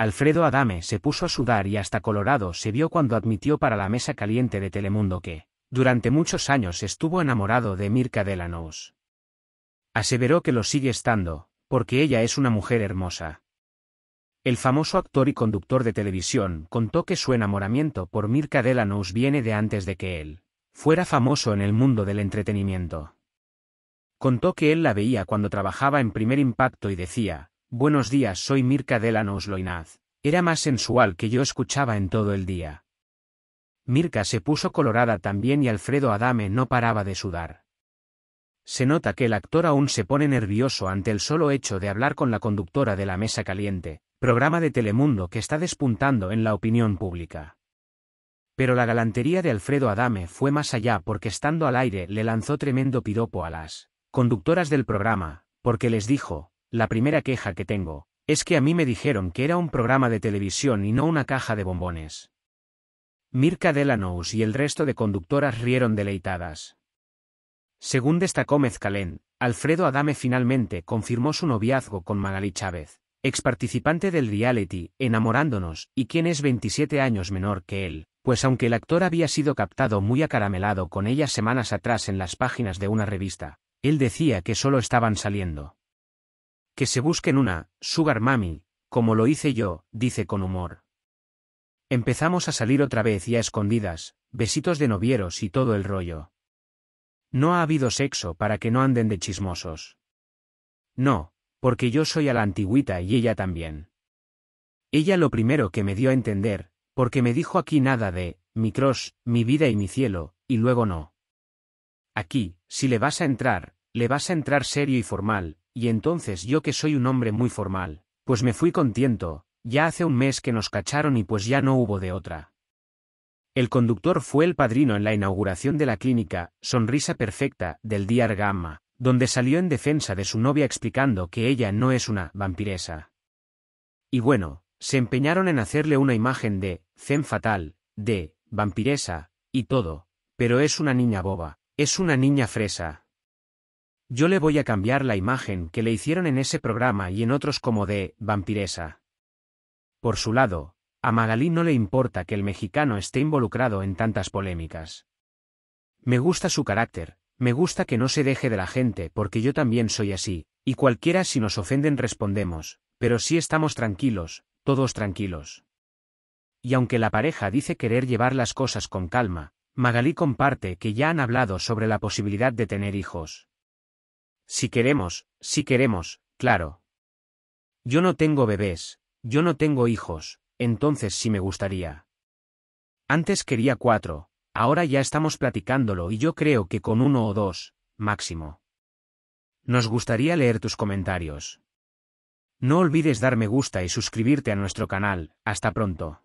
Alfredo Adame se puso a sudar y hasta Colorado se vio cuando admitió para la mesa caliente de Telemundo que, durante muchos años estuvo enamorado de Mirka Delanous. Aseveró que lo sigue estando, porque ella es una mujer hermosa. El famoso actor y conductor de televisión contó que su enamoramiento por Mirka Delanous viene de antes de que él fuera famoso en el mundo del entretenimiento. Contó que él la veía cuando trabajaba en Primer Impacto y decía, Buenos días, soy Mirka Delanos Loinaz. Era más sensual que yo escuchaba en todo el día. Mirka se puso colorada también y Alfredo Adame no paraba de sudar. Se nota que el actor aún se pone nervioso ante el solo hecho de hablar con la conductora de La Mesa Caliente, programa de Telemundo que está despuntando en la opinión pública. Pero la galantería de Alfredo Adame fue más allá porque estando al aire le lanzó tremendo pidopo a las conductoras del programa, porque les dijo, la primera queja que tengo, es que a mí me dijeron que era un programa de televisión y no una caja de bombones. Mirka Delanous y el resto de conductoras rieron deleitadas. Según destacó Mezcalén, Alfredo Adame finalmente confirmó su noviazgo con Magali Chávez, ex participante del reality Enamorándonos y quien es 27 años menor que él, pues aunque el actor había sido captado muy acaramelado con ella semanas atrás en las páginas de una revista, él decía que solo estaban saliendo. Que se busquen una, Sugar Mami, como lo hice yo, dice con humor. Empezamos a salir otra vez y a escondidas, besitos de novieros y todo el rollo. No ha habido sexo para que no anden de chismosos. No, porque yo soy a la antigüita y ella también. Ella lo primero que me dio a entender, porque me dijo aquí nada de, mi cross, mi vida y mi cielo, y luego no. Aquí, si le vas a entrar, le vas a entrar serio y formal, y entonces yo que soy un hombre muy formal, pues me fui contento, ya hace un mes que nos cacharon y pues ya no hubo de otra. El conductor fue el padrino en la inauguración de la clínica, Sonrisa Perfecta, del día Gamma, donde salió en defensa de su novia explicando que ella no es una vampiresa. Y bueno, se empeñaron en hacerle una imagen de, zen fatal, de, vampiresa, y todo, pero es una niña boba, es una niña fresa. Yo le voy a cambiar la imagen que le hicieron en ese programa y en otros como de vampiresa. Por su lado, a Magalí no le importa que el mexicano esté involucrado en tantas polémicas. Me gusta su carácter, me gusta que no se deje de la gente porque yo también soy así, y cualquiera si nos ofenden respondemos, pero sí estamos tranquilos, todos tranquilos. Y aunque la pareja dice querer llevar las cosas con calma, Magalí comparte que ya han hablado sobre la posibilidad de tener hijos. Si queremos, si queremos, claro. Yo no tengo bebés, yo no tengo hijos, entonces sí me gustaría. Antes quería cuatro, ahora ya estamos platicándolo y yo creo que con uno o dos, máximo. Nos gustaría leer tus comentarios. No olvides dar me gusta y suscribirte a nuestro canal, hasta pronto.